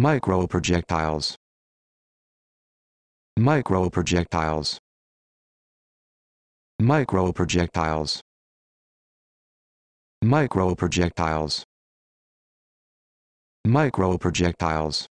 Microprojectiles. Microprojectiles. Microprojectiles. Microprojectiles. Microprojectiles.